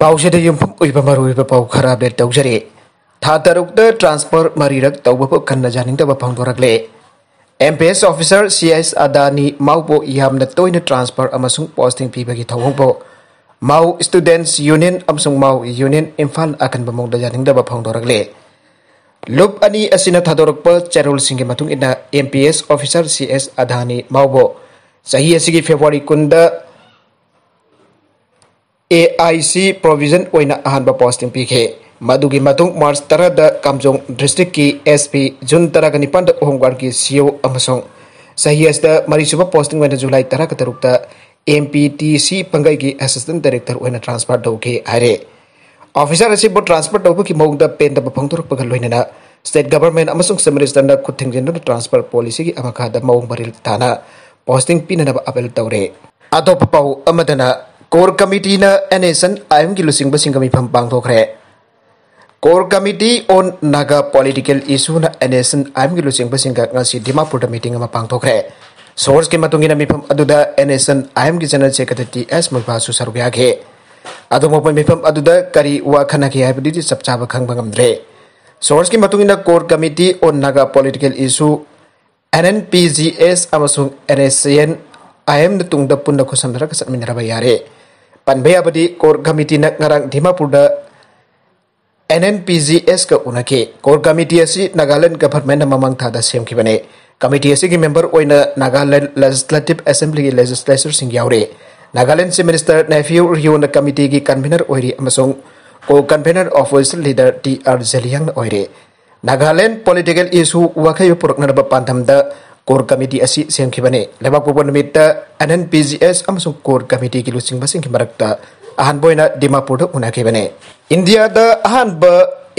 Pau sede yumpung ui pamaru ui papau kara bel tau jare. Tha transfer mari rak tau bapu kanda janing te bapang dorak le. MPS officer CS Adani mau po iya na toin na transfer amasung posting pi bagi tau Mau students union amasung mau union infan akan bamong da janing bapang dorak le. Lup ani asina tha taruk pe cerul singge matung ina MPS officer CS Adani mau po. Sahi asigi februari kunda AIC provision oina ahanba posting pikhe madugi matung March 10 da Kamjong district ki SP Jun 10 ga nipan da Hongwar ki CEO amasong sahias da marisuba posting oina July 10 ka taruk da MPTC pangai ki assistant director oina transfer dauke are officer asi bo transfer dauku ki mong da pen da bapang turuk pagal loina na state government amasong seministan da khuthing jin da transfer policy ki amaka da mong baril thana posting pinana ba apel tawre atop pau amadana core committee न NSCN IM की लुसिंग बसिंग का मिफम बांधो खरे core committee on Naga political issue न NSCN IM की लुसिंग बसिंग का नसी दिमापुर का मीटिंग में बांधो खरे सोर्स के मतुंगी न मिफम अदुदा एनेसन आयम की चैनल से कथित एस मुलभासु सरुग्या के अदु मोप मिफम अदुदा करी वा खना की हाइब्रिडिटी सब चाब खंग बंगम रे पनभयाबदि कोर कमिटी नरंग Dimapur N N P G S का उनके कोर कमिटी असी नागालैंड गवर्नमेंट ममंग था दसम की बने कमिटी असी की मेंबर ओइन नागालैंड लेजिस्लेटिव असेंबली की लेजिस्लेटर सिंह यावरे नागालैंड से मिनिस्टर नेफ्यू रियोन कमिटी की कन्वीनर ओइरी अमसोंग को कन्वीनर ऑफ ओसल लीडर टी आर जेलियांग ओइरे पोलीटिकल पॉलिटिकल इशू वाखयो पुरकनर बपांथम कोर कमीटी सेंखीबने लेबापुर N P G S core committee की लुसिंग मरक्त अहनबोन दिमापुर उनाखीबने इंडिया अहब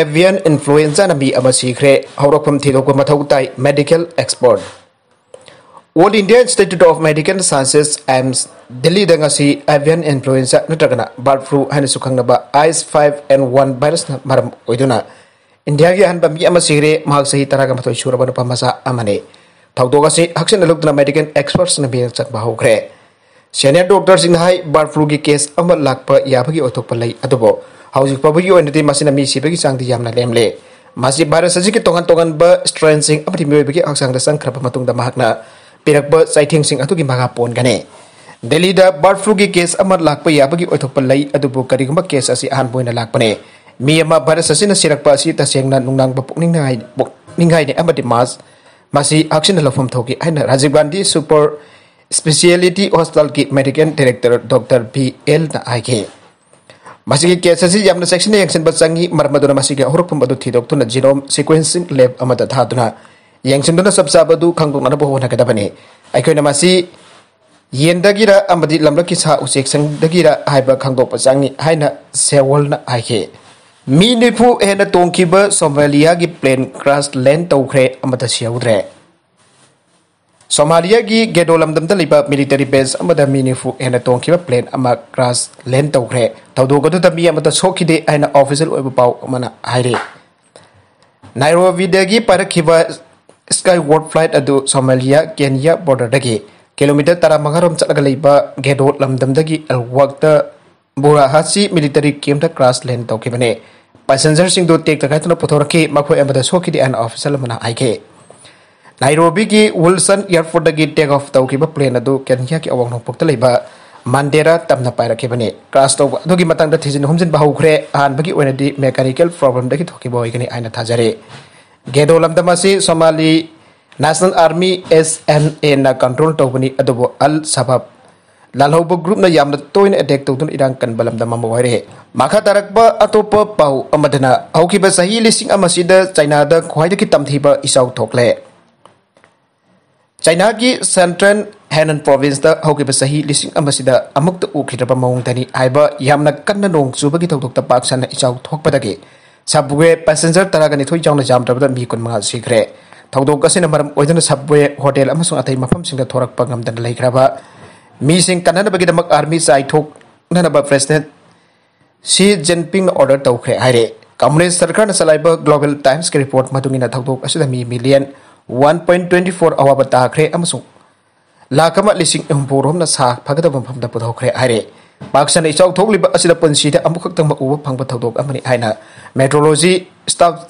एवियन इंफ्लुएंजा नीख्रे हौरखम थीदों मौ तय medical expert All India Institute of Medical Sciences AIIMS Delhi avian influenza नगना बर्ड फ्लू है खाब H five N one virus मरम इंडिया की अहब मीग्रे मह सही तरह मथ सूरब नुप मजा अमेरिका थौदों मेडिकल एक्सपर्ट्स ने मेल चक हौरें सेनियर डॉक्टर है बर्ड फ्लू की केस लाप यावी की चादी यामले भारत की तोान तोान स्ट्रेन मोबाइल हाँ चंख्रबरबे मा पोगने दिल्ली बर्ड फ्लू की केस लाप यावी कम केस अहन लापने मी भारत सेरप तसेना नुना पुक्ने मास्क आक्सी लफम है Rajiv Gandhi super speciality hostel की medical director doctor B L आगे मसी केस चक्सी यंगसब चंगी मरमुन जीरोम सिक्वेंसी लैब थाद सब चाब खोनगदबनेसी लम्ल की सा उचे संगदीर खादोप चंगी है सेवल आगे मीनिफु हेन तोंखिब सोमालिया की प्लेन क्रास लैंड तौखरे अमदसियाउद्रे सोमा की गेडोलमदम तलिब मिलिटरी बेस अमदा मीनिफु हेन तोंखिब प्लेन क्रास लें तौखरे तौदोगदु तमी अमदा सोखिदे आइन ऑफिशियल ओइब पाउ अमना हाइरे नायरोविदेगी परखिब स्काईवर्ड फ्लाइट अदु सोमालिया केनिया बॉर्डर दगी किलोमीटर तरह मगरम चलगलेब गेडोलमदम दगी अलवक्त ꯕꯣꯔꯥꯍꯥꯠꯁꯤ ꯃꯤꯂꯤꯇꯔꯤ ꯀꯦꯝꯗ ꯀ꯭ꯔꯥꯁ ꯂꯦꯟ ꯇꯧꯈꯤꯕꯅꯤ ꯄꯦꯁꯦꯟꯖꯔꯁꯤꯡꯗꯨ ꯇꯦꯛꯇ ꯀꯥꯏꯗꯅ ꯄꯨꯊꯣꯔꯛꯈꯤ ꯃꯈꯣꯏ ꯑꯃꯗ ꯁꯣꯛꯈꯤꯗꯦ ꯍꯥꯏꯅ ꯑꯣꯐꯤꯁꯦꯜ ꯑꯃꯅ ꯍꯥꯏꯈꯤ ꯅꯥꯏꯔꯣꯕꯤꯒꯤ ꯋꯤꯜꯁꯟ ꯏꯌꯔꯄꯣꯔꯠꯇꯒꯤ ꯇꯦꯛ ꯑꯣꯐ ꯇꯧꯈꯤꯕ ꯄ꯭ꯂꯦꯟ ꯑꯗꯨ ꯀꯦꯟꯌꯥꯒꯤ ꯑꯋꯥꯡ ꯅꯣꯡꯄꯣꯛꯇ ꯂꯩꯕ ꯃꯥꯟꯗꯦꯔꯥ ꯇꯝꯅ ꯄꯥꯏꯔꯛꯈꯤꯕꯅꯤ ꯀ꯭ꯔꯥꯁ ꯇꯧꯕ ꯑꯗꯨꯒꯤ ꯃꯇꯥꯡꯗ ꯊꯤꯖꯤꯟ ꯍꯨꯝꯖꯤꯟꯕ ꯍꯧꯈ꯭ꯔꯦ ꯑꯍꯥꯟꯕꯒꯤ ꯑꯣꯏꯅꯗꯤ ꯃꯦꯀꯥꯅꯤꯀꯦꯜ ꯄ꯭ꯔꯣꯕ꯭ꯂꯦꯝꯗꯒꯤ ꯊꯣꯛꯈꯤꯕ ꯑꯣꯏꯒꯅꯤ ꯍꯥꯏꯅ ꯊꯥꯖꯔꯤ ꯒꯦꯗꯣ ꯂꯝꯗꯝ ꯑꯁꯤ Somali National Army S N ꯑꯦꯅ ꯀꯟꯇ꯭ꯔꯣꯜ ꯇꯧꯕꯅꯤ ꯑꯗꯨꯕꯨ ꯑꯜ ꯁꯕꯥꯕ लालहब ग्रुप तोयन एटेक तौदन इरान कन लमदर मखा तरक्ब अतोप पाउना चाही लिंग चाइना खाद की तमथीब इचा थोले चाइना की सेंट्रल हेनन होगी चाही लिंग उख्रब मौदनी कन नो चूब की तौद पाक सन इचा थोपदे सबवे पैसेंजर तरह निथो चौना जामद मी कुन मा सिग्रे थोदों सबवे होटल अथ मफम सिंह थोड़प मीसिंग कन्नबगीदमक आर्मी चाइथोकनब प्रेसिडेंट सी जिनपिंग ऑर्डर तौखे हाइरे कम्युनिस्ट सरकार चलाइब ग्लोबल टाइम्स के रिपोर्ट मधुगिन थौदोक असुद मी मिलियन 1.24 अवाब ताखरे अमसु लाखम लिसिंग हुम्फु रोमना सा फगद फगदब द पुथौखरे हाइरे पाकिस्तान इचाउ थोकलिब द अमुख तंग उब फंग थौदोक अमनि हाइना मेट्रोलॉजी स्टाफ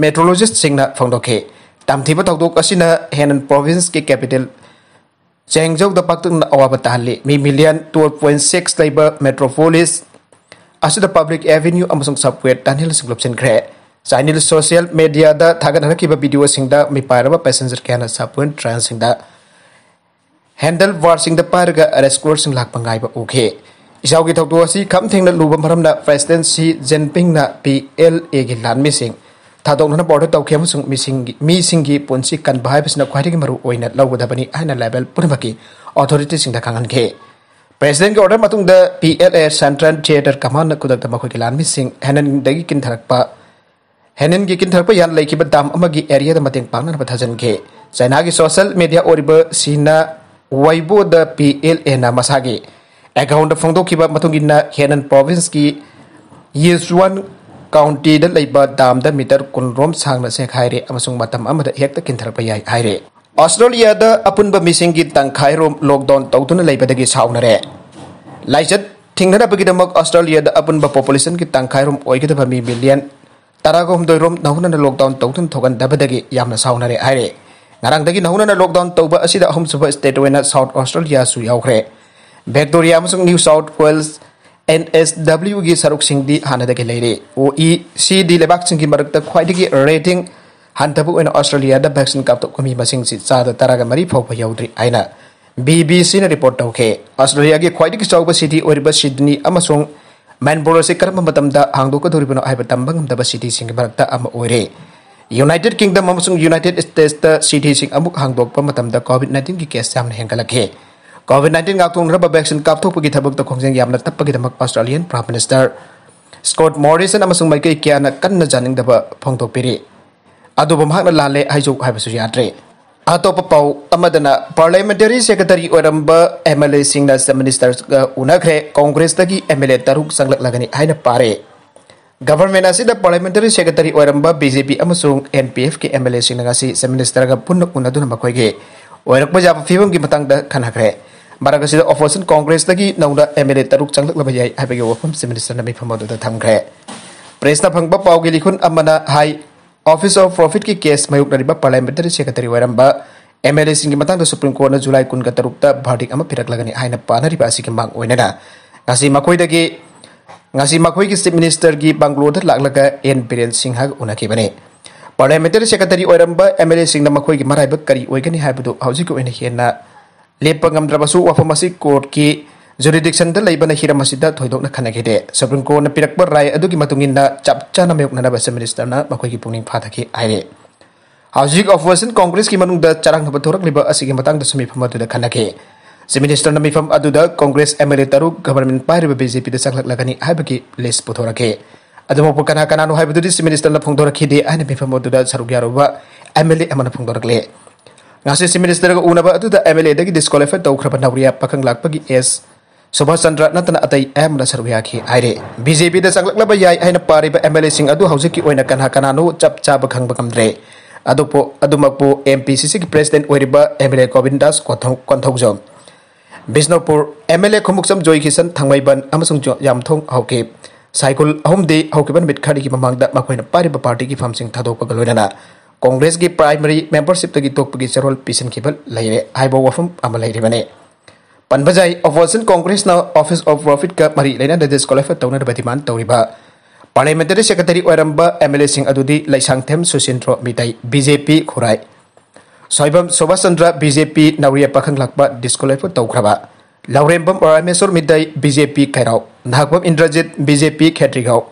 मेट्रोलॉजिस्ट सिंगना फंगदोखे तमथिब थौदोक असिना हेनन प्रोविंस के capital Chengzhou the Paktung awa batali mi million 2.6 labor metropolis asu the public avenue amasung subway dan tanhil singlop sen gre Chinese social media da thagan hana kiba video singda mi pairaba passenger kana subway train singda handle war singda parga arrest sing lak pangai ba ukhe isau gi thok si asi kham thengna lubam haram na president Xi na PLA gi lanmi sing थादोंनो board खेम सुंग मिसिंग missing की पुंसी कन भाइबसना की मरु ओइन लगदबनी आइन लेवल पुनबकी अथॉरिटी सिंग खांगन के प्रेसिडेंट के ऑर्डर मतुंग द पीएलए सेंट्रल थिएटर कमान न कुदक द मखो लान मिसिंग हेनन दगी किन थरकपा हेनन गी किन थरकपा यान लेखिब दाम अमगी एरिया द मतेंग पांगन बथाजन के चाइना की सोशल मीडिया ओरिब सिना वाइबो द पीएलए ना मसागे अकाउंट फोंदो फोंदोखिबा मतुंग इन हेनन प्रोविंस की येसुआन ꯀꯥꯎꯟꯇꯤꯗ ꯂꯩꯕ ꯗꯥꯝꯗ ꯃꯤꯇꯔ ꯀꯨꯟꯔꯣꯝ ꯁꯥꯡꯅ ꯁꯦꯡꯈꯥꯏꯔꯦ ꯑꯃꯁꯨꯡ ꯃꯇꯝ ꯑꯃꯗ ꯍꯦꯛꯇ ꯀꯤꯟꯊꯔꯛꯄ ꯌꯥꯏ ꯍꯥꯏꯔꯦ ꯑꯣꯁꯇ꯭ꯔꯦꯂꯤꯌꯥꯗ ꯑꯄꯨꯟꯕ ꯃꯤꯁꯤꯡꯒꯤ ꯇꯪꯈꯥꯏꯔꯣꯝ ꯂꯣꯛꯗꯥꯎꯟ ꯇꯧꯗꯨꯅ ꯂꯩꯕꯗꯒꯤ ꯁꯥꯎꯅꯔꯦ ꯂꯥꯏꯆꯠ ꯊꯤꯡꯅꯅꯕꯒꯤꯗꯃꯛ ꯑꯣꯁꯇ꯭ꯔꯦꯂꯤꯌꯥꯗ ꯑꯄꯨꯟꯕ ꯄꯣꯄꯨꯂꯦꯁꯟꯒꯤ ꯇꯪꯈꯥꯏꯔꯣꯝ ꯑꯣꯏꯒꯗꯕ ꯃꯤ ꯃꯤꯂꯤꯌꯟ ꯇꯔꯥꯒꯍꯨꯝꯗꯣꯏꯔꯣꯝ ꯅꯧꯍꯧꯅꯅ ꯂꯣꯛꯗꯥꯎꯟ ꯇꯧꯗꯨꯅ ꯊꯣꯛꯍꯟꯗꯕꯗꯒꯤ ꯌꯥꯝꯅ ꯁꯥꯎꯅꯔꯦ ꯍꯥꯏꯔꯦ ꯉꯔꯥꯡꯗꯒꯤ ꯅꯧꯍꯧꯅꯅ ꯂꯣꯛꯗꯥꯎꯟ ꯇꯧꯕ ꯑꯁꯤꯗ ꯑꯍꯨꯝꯁꯨꯕ ꯁ꯭ꯇꯦꯠ ꯑꯣꯏꯅ ꯁꯥꯎꯠ ꯑꯣꯁꯇ꯭ꯔꯦꯂꯤꯌꯥꯁꯨ ꯌꯥꯎꯈ꯭ꯔꯦ ꯚꯦꯛꯇꯣꯔꯤꯌꯥ ꯑꯃꯁꯨꯡ New South Wales N S W की सरुक हानदे ओ इ सी दी लेबाक की मरक्त ख्वाइदगी रेटिंग हंतब ओइन ऑस्ट्रेलिया द वैक्सीन कापतो कमी मसिंग सि चाद तरग मरी फौ फयौद्री आइना बीबीसी ने रिपोर्ट तोखे ऑस्ट्रेलिया की ख्वाइदगी चौब सिटी ओरिब सिडनी अमसोंग मैनबोर से करम मतमदा हांगदोक दोरिबनो हाइब तंबंगम दब सिटी सिंग मरक्त अम ओरे यूनाइटेड किंगडम अमसोंग यूनाइटेड स्टेट्स द सिटी सिंग अमुक हांगदोक प मतमदा कोविड 19 की केस सामने हेंगलखे है ꯀꯣꯚꯤꯠ ꯅꯥꯏꯟꯇꯤꯟ ꯉꯥꯛꯊꯣꯛꯅꯕ ꯚꯦꯛꯁꯤꯟ ꯀꯥꯞꯊꯣꯛꯄꯒꯤ ꯊꯕꯛꯇ ꯈꯣꯡꯖꯦꯜ ꯌꯥꯝꯅ ꯇꯞꯄꯒꯤꯗꯃꯛ Australian prime minister Scott Morrison ꯑꯃꯁꯨꯡ ꯃꯥꯏꯀꯩ ꯀꯌꯥꯅ ꯀꯟꯅ ꯖꯥꯅꯤꯡꯗꯕ ꯐꯣꯡꯗꯣꯛꯄꯤꯔꯤ ꯑꯗꯨꯕꯨ ꯃꯍꯥꯛꯅ ꯂꯥꯜꯂꯦ ꯍꯥꯏꯖꯧ ꯍꯥꯏꯕꯁꯨ ꯌꯥꯗ꯭ꯔꯦ ꯑꯇꯣꯞꯄ ꯄꯥꯎ ꯑꯃꯗꯅ ꯄꯥꯔꯂꯤꯌꯥꯃꯦꯟꯇꯔꯤ ꯁꯦꯀ꯭ꯔꯦꯇꯔꯤ ꯑꯣꯏꯔꯝꯕ ꯑꯦꯝ ꯑꯦꯜ ꯑꯦꯁꯤꯡꯅ ꯃꯤꯅꯤꯁꯇꯔꯒ ꯎꯅꯈ꯭ꯔꯦ ꯀꯣꯡꯒ꯭ꯔꯦꯁꯇꯒꯤ ꯑꯦꯝ ꯑꯦꯜ ꯑꯦ ꯇꯔꯨꯛ ꯆꯪꯂꯛꯂꯒꯅꯤ ꯍꯥꯏꯅ ꯄꯥꯔꯦ ꯒꯚꯔꯟꯃꯦꯟꯠ ꯑꯁꯤꯗ ꯄꯥꯔꯂꯤꯌꯥꯃꯦꯟꯇꯔꯤ ꯁꯦꯀ꯭ꯔꯦꯇꯔꯤ ꯑꯣꯏꯔꯝꯕ ꯕꯤ ꯖꯦ ꯄꯤ ꯑꯃꯁꯨꯡ ꯑꯦꯟ ꯄꯤ ꯑꯦꯐꯀꯤ ꯑꯦꯝ ꯑꯦꯜ ꯑꯦꯁꯤꯡꯅ ꯉꯁꯤ ꯃꯤꯅꯤꯁꯇꯔꯒ ꯄꯨꯟꯅ ꯎꯅꯗꯨꯅ ꯃꯈꯣꯏꯒꯤ ꯑꯣꯏꯔꯛꯄ ꯌꯥꯕ ꯐꯤꯕꯝꯒꯤ ꯃꯇꯥꯡꯗ ꯈꯟꯅꯈ꯭ꯔꯦ ꯃꯔꯛ ꯑꯁꯤꯗ ꯑꯣꯄꯣꯖꯤꯁꯟ ꯀꯣꯡꯒ꯭ꯔꯦꯁꯇꯒꯤ ꯅꯧꯅ ꯑꯦꯝ ꯑꯦꯜ ꯑꯦ ꯇꯔꯨꯛ ꯆꯪꯂꯛꯂꯕ ꯌꯥꯏ ꯍꯥꯏꯕꯒꯤ ꯋꯥꯐꯝ ꯆꯤꯐ ꯃꯤꯅꯤꯁꯇꯔꯅ ꯃꯤꯐꯝ ꯑꯗꯨꯗ ꯊꯝꯈ꯭ꯔꯦ ꯄ꯭ꯔꯦꯁꯅ ऑफिस ऑफ प्रॉफिट की केस मयूक्नरीब पार्लियामेंटरी सेक्रेटरी वैर एम एल एसिंग सुप्रीम कोर्ट जुलाई कुन तरुक भारडिक फिरक्लगनी है पानी की चीफ मिनिस्टर की बंगलो लाल एन बीरें सिंह उनकी पार्लियामेंटरी सेक्रेटरी वरब एम एल एसिंग मराब कई होगी हेन लेपम वफम से कॉर्ट की जुरीदेक्शन लेरम थोड़ना खागे सुप्रीम कॉर्ट पीरप राय चप चा मेयनब से मिनीस्टर मई पुन फादी आए हाउजी ऑफिसन कॉग्रेस की चरब थोरबाद खागे से मिनीस्टर मीफम कॉग्रेस एम एल ए तरु गवर्नमेंट पाब बीजेपी चलगनी लिस्ट पुथरखे अब कना कना से मिनीस्टर फोंदरखीदे अफम सरुक एम एल एम फोंदरखले ꯉꯁꯤ ꯃꯤꯅꯤꯁꯇꯔꯒ ꯎꯅꯕ ꯑꯗꯨꯗ ꯑꯦꯝ ꯑꯦꯜ ꯑꯦꯗꯒꯤ ꯗꯤꯁꯀ꯭ꯋꯥꯂꯤꯐꯥꯏ ꯇꯧꯈ꯭ꯔꯕ ꯅꯥꯎꯔꯤꯌꯥ ꯄꯥꯈꯪ ꯂꯥꯛꯄꯒꯤ ꯑꯦꯁ ꯁꯨꯚꯥꯁ ꯆꯟꯗ꯭ꯔ ꯅꯠꯇꯅ ꯑꯇꯩ ꯑꯌꯥꯝꯕꯅ ꯁꯔꯨꯛ ꯌꯥꯈꯤ ꯍꯥꯏꯔꯦ ꯕꯤ ꯖꯦ ꯄꯤꯗ ꯆꯪꯂꯛꯂꯕ ꯌꯥꯏ ꯍꯥꯏꯅ ꯄꯥꯔꯤꯕ ꯑꯦꯝ ꯑꯦꯜ ꯑꯦꯁꯤꯡ ꯑꯗꯨ ꯍꯧꯖꯤꯛꯀꯤ ꯑꯣꯏꯅ ꯀꯅꯥ ꯀꯅꯥꯅꯣ ꯆꯞ ꯆꯥꯕ ꯈꯪꯕ ꯉꯝꯗ꯭ꯔꯦ ꯑꯗꯨꯕꯨ ꯑꯗꯨꯃꯛꯄꯨ ꯑꯦꯝ ꯄꯤ ꯁꯤ ꯁꯤꯒꯤ ꯄ꯭ꯔꯦꯁꯤꯗꯦꯟ ꯑꯣꯏꯔꯤꯕ M L A Gobindas Konthoujam Bishnupur M L A Khumukcham Joy Kishan Thangmeiban ꯑꯃꯁꯨꯡ ꯌꯥꯝꯊꯣꯡ ꯍꯧꯈꯤ ꯁꯥꯏꯀꯜ ꯑꯍꯨꯝꯗꯤ ꯍꯧꯈꯤꯕ ꯅꯨꯃꯤꯠ ꯈꯔꯒꯤ ꯃꯃꯥꯡꯗ ꯃꯈꯣꯏꯅ ꯄꯥꯏꯔꯤꯕ ꯄꯥꯔꯇꯤꯒꯤ ꯐꯝꯁꯤꯡ ꯊꯥꯗꯣꯛꯄꯒ ꯂꯣꯏꯅꯅ कांग्रेस की प्राइमरी मेंबरशिप की तोप की चरोल पीसन की लेरे वफम लेरबने पनबजाई opposition Congress office of profit का मरी लेना डिस्कालीफाई तौर डिमान तौरीब पार्लियामेंटरी सेक्रेटरी ओरब एम एल एसंगथेम Sushindro Meitei BJP Khurai Sobam Subhash Chandra BJP Naoriya Pakhanglakpa disqualify तौरब Laurembam Rameshwar Meitei BJP Khairao Nagbam Indrajit BJP Kshetrigao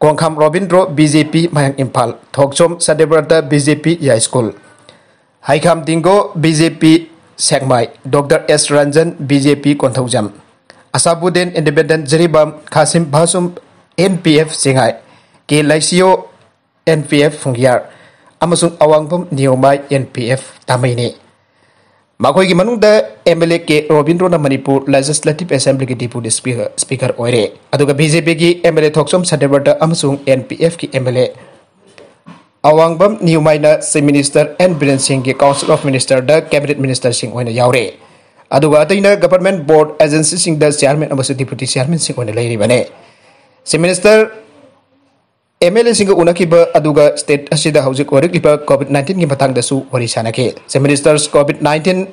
Kongkham Robindro BJP Mayang Impal Thokchom Sadebrata BJP Ya School Haikam Dingo BJP Sekmai Dr. S. Ranjan BJP Konthaujam Asabuddin Independent Jeribam Kasim Basum NPF Singhai K. Laisio NPF Fungyar Amasung Awangpum Niomai NPF Tamaini ꯃꯈꯣꯏꯒꯤ ꯃꯅꯨꯡꯗ M L A K ꯔꯣꯕꯤꯟꯗ꯭ꯔꯣꯅ Manipur legislative ꯑꯦꯁꯦꯝꯕ꯭ꯂꯤꯒꯤ deputy speaker ꯑꯣꯏꯔꯦ ꯑꯗꯨꯒ B J ꯄꯤꯒꯤ M L ꯑꯦ ꯊꯣꯛꯆꯣꯝ ꯁꯟꯗꯦꯕꯔꯗ ꯑꯃꯁꯨꯡ N P ꯑꯦꯐꯀꯤ ꯑꯦꯝ ꯑꯦꯜ ꯑꯦ ꯑꯋꯥꯡꯕꯝ ꯅꯤꯌꯨꯃꯥꯏꯅ ꯆꯤꯞ ꯃꯤꯅꯤꯁꯇꯔ ꯑꯦꯟ ꯕꯤꯔꯦꯟ ꯁꯤꯡꯒꯤ ꯀꯥꯎꯟꯁꯤꯜ ꯑꯣꯐ ꯃꯤꯅꯤꯁꯇꯔꯗ ꯀꯦꯕꯤꯅꯦꯠ ꯃꯤꯅꯤꯁꯇꯔꯁꯤꯡ ꯑꯣꯏꯅ ꯌꯥꯎꯔꯦ ꯑꯗꯨꯒ ꯑꯇꯩꯅ ꯒꯚꯔꯟꯃꯦꯟꯠ ꯕꯣꯔꯗ ꯑꯦꯖꯦꯟꯁꯤꯁꯤꯡꯗ ꯆꯤꯌꯥꯔꯃꯦꯟ ꯑꯃꯁꯨꯡ ꯗꯤꯄꯨꯇꯤ ꯆꯤꯌꯥꯔꯃꯦꯟꯁꯤꯡ ꯑꯣꯏꯅ ꯂꯩꯔꯤꯕꯅꯤ chief minister MLN singa unaki ba aduga state asida hauzik orik liba COVID-19 ngi batang dasu ori sana ke. Se ministers COVID-19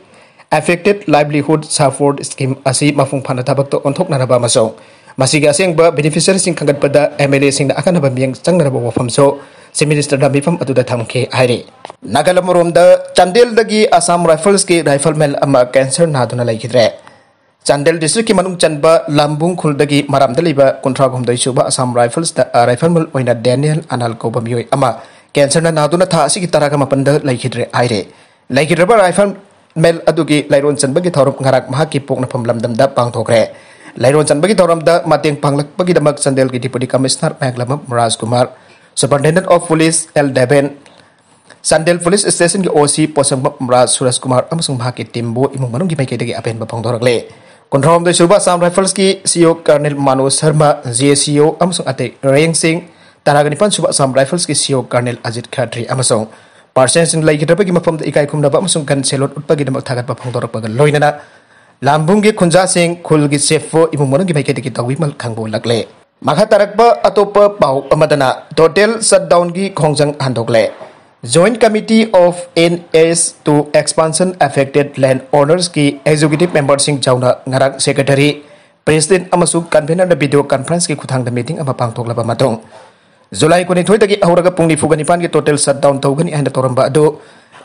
affected livelihood support scheme asi mafung pana tabak to onthok na raba maso. Masiga asing ba beneficiary sing kangat pada MLN sing na akan nabam biang sang na raba wafam so. Se minister na aduda tam ke hari. Nagalamurum da chandil dagi asam rifles ke rifle mel ama cancer na aduna kitre. Chandel district की मनुंग चंबा लंबुंग खुलद की मरम दलीब कुंथ्रा घुमदै असम राइफल्स राइफल मुल डेनियल अनाल को बमियोय कैंसर ना था तरह मापन मपन द लाइखिद्रे आइरे लाइखिद्रे बर राइफल मेल अदु की लाइरोन चंबा की थौरम घरक महा लमदम द पांग थोकरे की थौरम द मातेंग पांगलक बगी चंदेल की डिप्टी कमिश्नर मैगलम Muraj Kumar of police L Deben Chandel police station की ओसी पोसम राज सुरेश कुमार टीम बो इमु मनुंग की मैकेदगी ꯀꯨꯟꯊ꯭ꯔꯥꯍꯨꯝꯗꯣꯏ ꯁꯨꯕ ꯑꯁꯥꯝ ꯔꯥꯏꯐꯜꯁꯀꯤ CO colonel Manoj Sharma J CO ꯑꯃꯁꯨꯡ ꯑꯇꯩ ꯔꯦꯡꯁꯤꯡ ꯇꯔꯥꯒ ꯅꯤꯄꯥꯟ ꯁꯨꯕ ꯑꯁꯥꯝ ꯔꯥꯏꯐꯜꯁꯀꯤ ꯁꯤꯑꯣ ꯀꯔꯅꯦꯜ ꯑꯖꯤꯠ ꯈꯥꯗ꯭ꯔꯤ ꯑꯃꯁꯨꯡ ꯄꯥꯔꯁꯦꯟꯁꯤꯡ ꯂꯩꯈꯤꯗꯕꯒꯤ ꯃꯐꯝꯗ ꯏꯀꯥꯏ ꯈꯨꯝꯅꯕ ꯑꯃꯁꯨꯡ ꯒꯟ ꯁꯦꯂꯣꯠ ꯎꯠꯄꯒꯤꯗꯃꯛ ꯊꯥꯒꯠꯄ ꯐꯣꯡꯗꯣꯔꯛꯄꯒ ꯂꯣꯏꯅꯅ ꯂꯥꯝꯕꯨꯡꯒꯤ ꯈꯨꯟꯖꯥꯁꯤꯡ ꯈꯨꯜꯒꯤ ꯆꯦꯐꯣ ꯏꯃꯨꯡ ꯃꯅꯨꯡꯒꯤ ꯃꯥꯏꯀꯩꯗꯒꯤ ꯇꯧꯕꯤꯃꯜ ꯈꯪꯕꯣꯂꯛꯂꯦ ꯃꯈꯥ ꯇꯥꯔꯛꯄ ꯑꯇꯣꯞꯄ ꯄꯥꯎ ꯑꯃꯗꯅ ꯇꯣꯇꯦꯜ ꯁꯠꯗꯥꯎꯟꯒꯤ ꯈꯣꯡꯖꯪ ꯍꯟꯗꯣꯛꯂꯦ joint committee of N S two expansion affected land owners की एग्जीक्यूटिव मेंबर सिंह जाऊना सेक्रेटरी प्रेसिडेंट कन्वेनर द वीडियो कॉन्फ्रेंस की खुद मीटिंग अमा जुलाई को निथोय तगी हौरग पुंगनि फुगा निपान की टोटल शटडाउन थौगनि हैन तोरंबा दो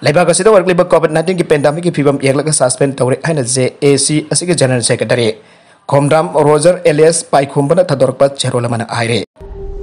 लेबाग से वर्कलिब कोविड नाइन की पेंडेमिक की फिबम यगलग सस्पेंड तौरे है जे ए सी के general secretary Khomram Roger alias पाइखुंबन थदरप चेरोल आइरे